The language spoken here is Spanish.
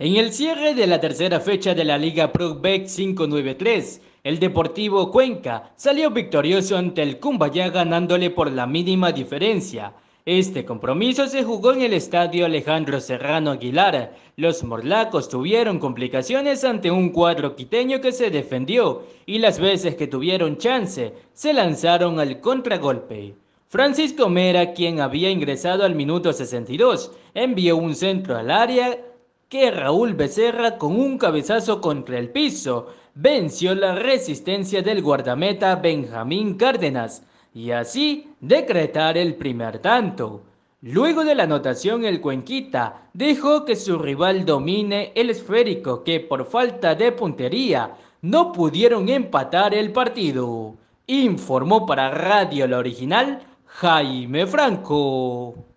En el cierre de la tercera fecha de la Liga Pro 593, el Deportivo Cuenca salió victorioso ante el Cumbayá ganándole por la mínima diferencia. Este compromiso se jugó en el estadio Alejandro Serrano Aguilar. Los morlacos tuvieron complicaciones ante un cuadro quiteño que se defendió y las veces que tuvieron chance se lanzaron al contragolpe. Francisco Mera, quien había ingresado al minuto 62, envió un centro al área que Raúl Becerra con un cabezazo contra el piso venció la resistencia del guardameta Benjamín Cárdenas y así decretar el primer tanto. Luego de la anotación el Cuenquita dejó que su rival domine el esférico que por falta de puntería no pudieron empatar el partido. Informó para Radio La Original Jaime Franco.